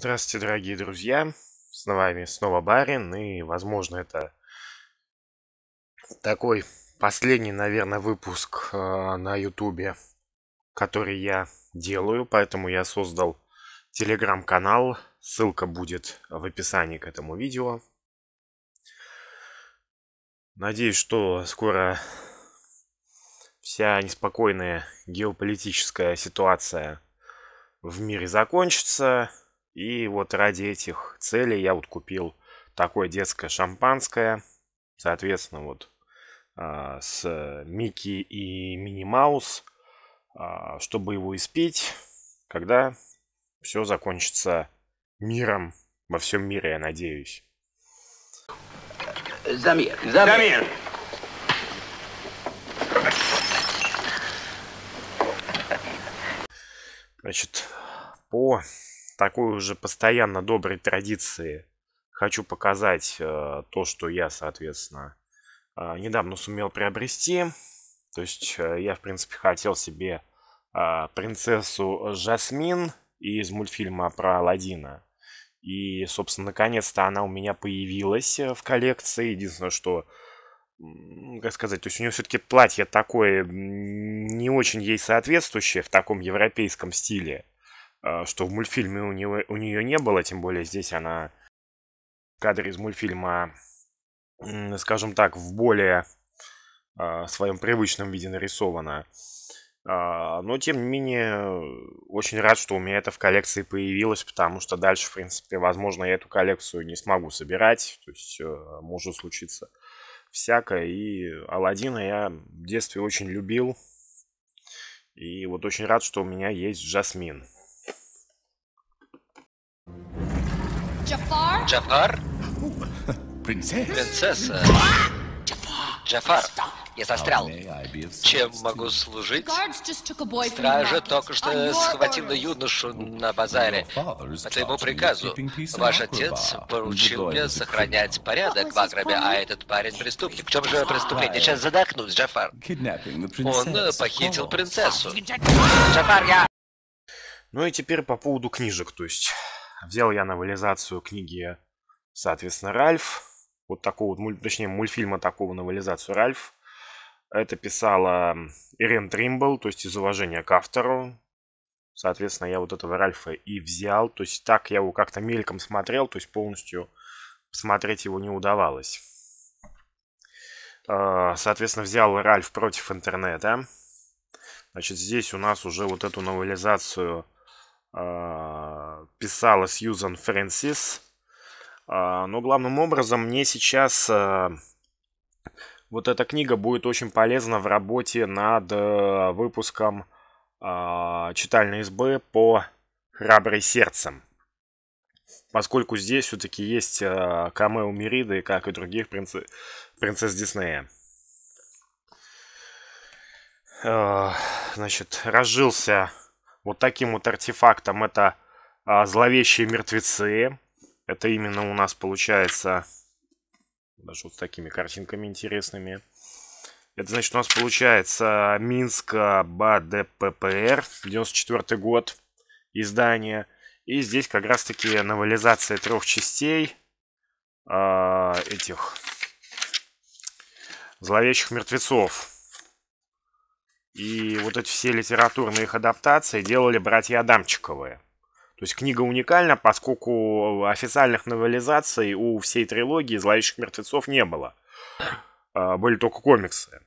Здравствуйте, дорогие друзья! С вами снова Барин, и, возможно, это такой последний, наверное, выпуск а, на Ютубе, который я делаю, поэтому я создал телеграм-канал, ссылка будет в описании к этому видео. Надеюсь, что скоро вся неспокойная геополитическая ситуация в мире закончится, и вот ради этих целей я вот купил такое детское шампанское, соответственно, вот а, с э, Микки и Мини Маус, а, чтобы его испить, когда все закончится миром во всем мире, я надеюсь. Замер, замер. замер. Значит, по такой уже постоянно доброй традиции хочу показать э, то, что я, соответственно, э, недавно сумел приобрести. То есть э, я, в принципе, хотел себе э, принцессу Жасмин из мультфильма про Алладина. И, собственно, наконец-то она у меня появилась э, в коллекции. Единственное, что, как сказать, то есть у нее все-таки платье такое не очень ей соответствующее в таком европейском стиле. А, что в мультфильме у, него, у нее не было, тем более здесь она кадр из мультфильма, скажем так, в более а, своем привычном виде нарисована. А, но, тем не менее, очень рад, что у меня это в коллекции появилось, потому что дальше, в принципе, возможно, я эту коллекцию не смогу собирать. То есть, э, может случиться всякое. И Алладина я в детстве очень любил. И вот очень рад, что у меня есть Жасмин. Джафар? Джафар? Принцесса? Принцесса. Джафар, я застрял. Чем могу служить? Стража только что схватила юношу на базаре. По твоему приказу, ваш отец поручил мне сохранять порядок в Аграбе, а этот парень преступник. В чем же преступление? Сейчас задохнусь, Джафар. Он похитил принцессу. Джафар, я... Ну и теперь по поводу книжек, то есть... Взял я новелизацию книги, соответственно, «Ральф». Вот такого, точнее, мультфильма такого новелизацию «Ральф». Это писала Ирен Тримбл, то есть из уважения к автору. Соответственно, я вот этого Ральфа и взял. То есть так я его как-то мельком смотрел, то есть полностью смотреть его не удавалось. А, соответственно, взял Ральф против интернета. Значит, здесь у нас уже вот эту новелизацию а, писала Сьюзан Фрэнсис. А, но главным образом мне сейчас а, вот эта книга будет очень полезна в работе над э, выпуском читальной избы по «Храбрый сердцем». Поскольку здесь все-таки есть камео Мериды, как и других принцесс, принцесс Диснея. Э, значит, разжился вот таким вот артефактом. Это а, зловещие мертвецы. Это именно у нас получается... Даже вот с такими картинками интересными. Это значит у нас получается Минск а, БАДППР, 94 год издание. И здесь как раз таки новелизация трех частей э, этих зловещих мертвецов. И вот эти все литературные их адаптации делали братья Адамчиковые. То есть книга уникальна, поскольку официальных новелизаций у всей трилогии «Зловещих мертвецов» не было. А, были только комиксы.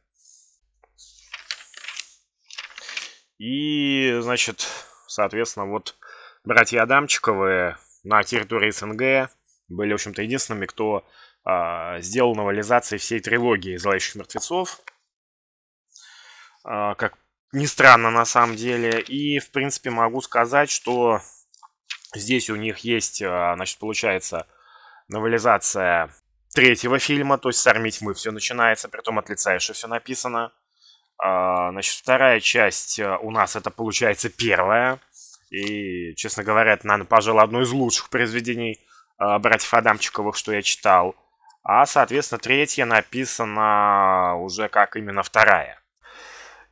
И, значит, соответственно, вот братья Адамчиковые на территории СНГ были, в общем-то, единственными, кто а, сделал новелизации всей трилогии «Зловещих мертвецов». А, как ни странно на самом деле. И, в принципе, могу сказать, что здесь у них есть, а, значит, получается, новелизация третьего фильма, то есть с мы все начинается, при том от лица еще все написано. А, значит, вторая часть у нас это, получается, первая. И, честно говоря, это, наверное, пожалуй, одно из лучших произведений братьев Адамчиковых, что я читал. А, соответственно, третья написана уже как именно вторая.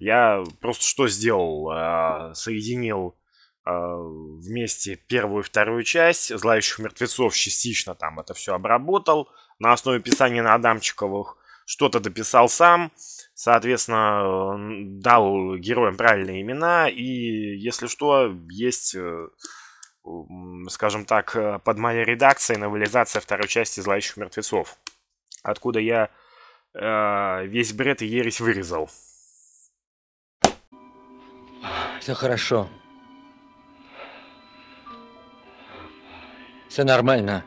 Я просто что сделал? А, соединил а, вместе первую и вторую часть «Злающих мертвецов» частично там это все обработал на основе писания на Адамчиковых. Что-то дописал сам, соответственно, дал героям правильные имена. И, если что, есть, э, скажем так, э, под моей редакцией новелизация второй части «Злающих мертвецов», откуда я э, весь бред и ересь вырезал все хорошо. Все нормально.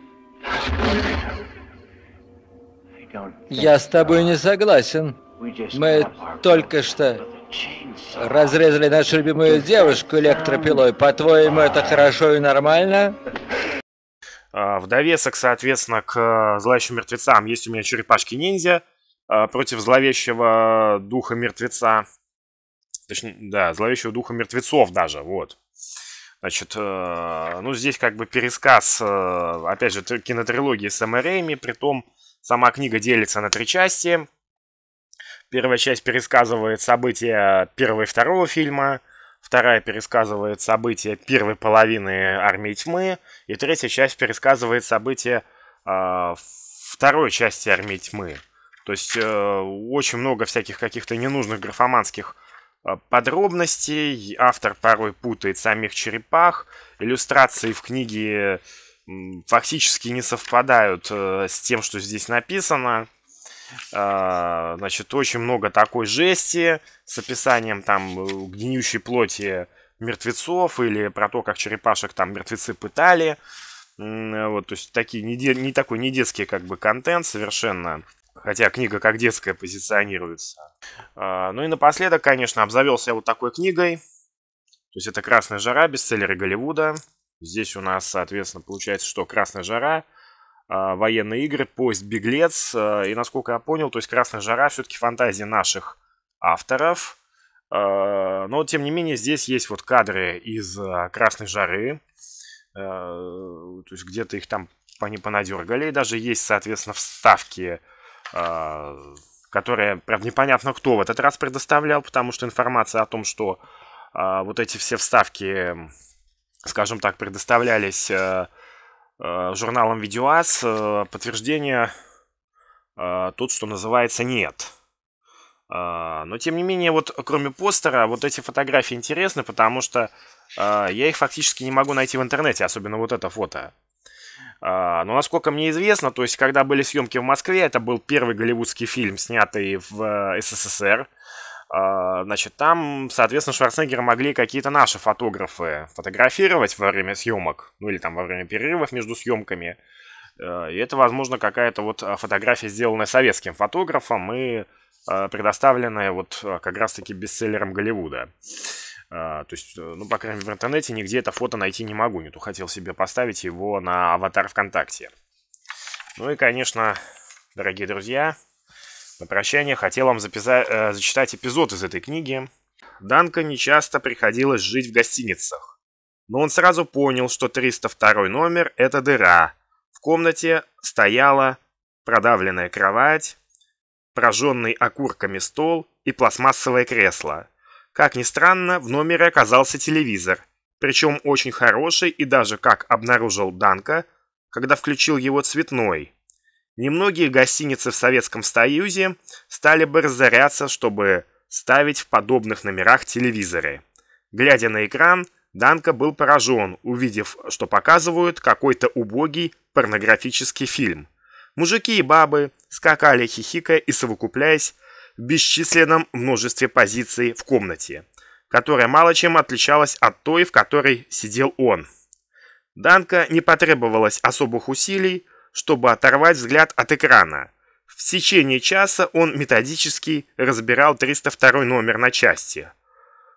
Я с тобой не согласен. Мы только что разрезали нашу любимую девушку электропилой. По-твоему, это хорошо и нормально? А, в довесок, соответственно, к э, зловещим мертвецам есть у меня черепашки-ниндзя э, против зловещего духа мертвеца. Точнее, да, зловещего духа мертвецов даже, вот. Значит, э, ну здесь как бы пересказ, э, опять же, кинотрилогии Сэма Рэйми, притом сама книга делится на три части. Первая часть пересказывает события первого и второго фильма, вторая пересказывает события первой половины «Армии тьмы», и третья часть пересказывает события э, второй части «Армии тьмы». То есть э, очень много всяких каких-то ненужных графоманских Э, подробностей. Автор порой путает самих черепах. Иллюстрации в книге фактически не совпадают э, с тем, что здесь написано. Э, значит, очень много такой жести с описанием там гниющей плоти мертвецов или про то, как черепашек там мертвецы пытали. Вот, то есть такие не, не такой не детский как бы контент совершенно хотя книга как детская позиционируется. А, ну и напоследок, конечно, обзавелся я вот такой книгой. То есть это «Красная жара», бестселлеры Голливуда. Здесь у нас, соответственно, получается, что «Красная жара», а, военные игры, поезд беглец. А, и насколько я понял, то есть Красная жара все-таки фантазия наших авторов. Но тем не менее, здесь есть вот кадры из Красной жары. То есть где-то их там они понадергали. И даже есть, соответственно, вставки Э, которое, правда, непонятно кто в этот раз предоставлял, потому что информация о том, что э, вот эти все вставки, скажем так, предоставлялись э, журналом Видеоас, подтверждения тут, что называется, нет. Но, тем не менее, вот кроме постера, вот эти фотографии интересны, потому что я их фактически не могу найти в интернете, особенно вот это фото. А, но, насколько мне известно, то есть, когда были съемки в Москве, это был первый голливудский фильм, снятый в э, СССР. А, значит, там, соответственно, Шварценеггера могли какие-то наши фотографы фотографировать во время съемок, ну или там во время перерывов между съемками. Э, и это, возможно, какая-то вот э, фотография, сделанная советским фотографом и предоставленная вот как раз-таки бестселлером Голливуда. А, то есть, э, ну, по крайней мере, в интернете нигде это фото найти не могу. Нету. хотел себе поставить его на аватар ВКонтакте. Ну и, конечно, дорогие друзья, на прощание хотел вам записа... Э, зачитать эпизод из этой книги. Данка часто приходилось жить в гостиницах. Но он сразу понял, что 302 номер – это дыра. В комнате стояла продавленная кровать, прожженный окурками стол и пластмассовое кресло – как ни странно, в номере оказался телевизор, причем очень хороший и даже, как обнаружил Данка, когда включил его цветной. Немногие гостиницы в Советском Союзе стали бы разоряться, чтобы ставить в подобных номерах телевизоры. Глядя на экран, Данка был поражен, увидев, что показывают какой-то убогий порнографический фильм. Мужики и бабы скакали хихикая и совокупляясь в бесчисленном множестве позиций в комнате, которая мало чем отличалась от той, в которой сидел он. Данка не потребовалось особых усилий, чтобы оторвать взгляд от экрана. В течение часа он методически разбирал 302 номер на части.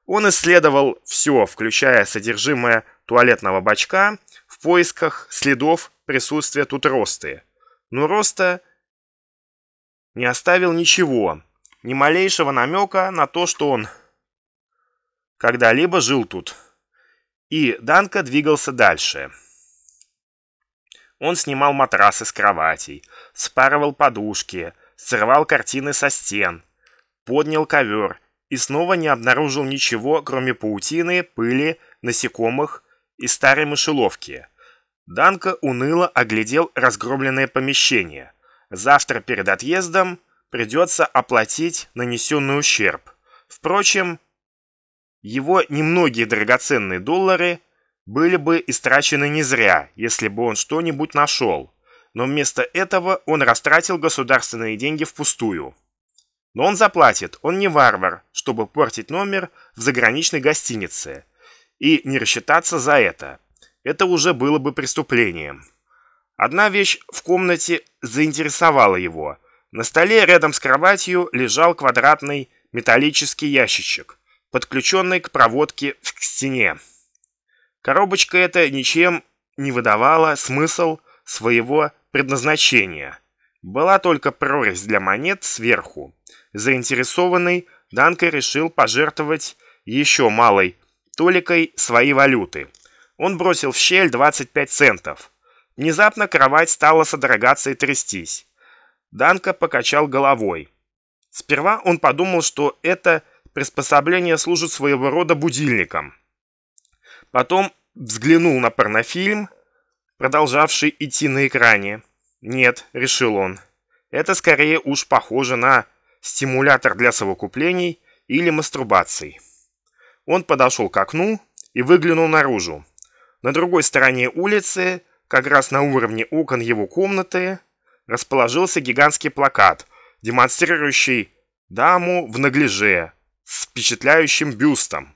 Он исследовал все, включая содержимое туалетного бачка, в поисках следов присутствия тут росты. Но роста не оставил ничего, ни малейшего намека на то, что он когда-либо жил тут. И Данка двигался дальше. Он снимал матрасы с кроватей, спарывал подушки, срывал картины со стен, поднял ковер и снова не обнаружил ничего, кроме паутины, пыли, насекомых и старой мышеловки. Данка уныло оглядел разгромленное помещение. Завтра перед отъездом придется оплатить нанесенный ущерб. Впрочем, его немногие драгоценные доллары были бы истрачены не зря, если бы он что-нибудь нашел. Но вместо этого он растратил государственные деньги впустую. Но он заплатит, он не варвар, чтобы портить номер в заграничной гостинице и не рассчитаться за это. Это уже было бы преступлением. Одна вещь в комнате заинтересовала его – на столе рядом с кроватью лежал квадратный металлический ящичек, подключенный к проводке в стене. Коробочка эта ничем не выдавала смысл своего предназначения. Была только прорезь для монет сверху. Заинтересованный Данкой решил пожертвовать еще малой толикой своей валюты. Он бросил в щель 25 центов. Внезапно кровать стала содрогаться и трястись. Данка покачал головой. Сперва он подумал, что это приспособление служит своего рода будильником. Потом взглянул на порнофильм, продолжавший идти на экране. «Нет», — решил он, — «это скорее уж похоже на стимулятор для совокуплений или мастурбаций». Он подошел к окну и выглянул наружу. На другой стороне улицы, как раз на уровне окон его комнаты, расположился гигантский плакат, демонстрирующий даму в наглиже с впечатляющим бюстом.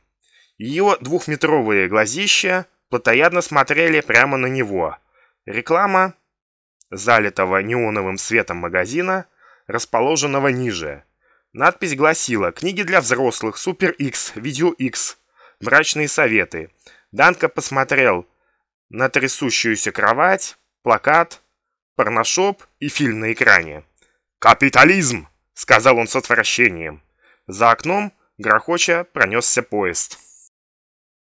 Ее двухметровые глазища плотоядно смотрели прямо на него. Реклама, залитого неоновым светом магазина, расположенного ниже. Надпись гласила «Книги для взрослых, Супер X, Видео X, Мрачные советы». Данка посмотрел на трясущуюся кровать, плакат, порношоп и фильм на экране. «Капитализм!» — сказал он с отвращением. За окном, грохоча, пронесся поезд.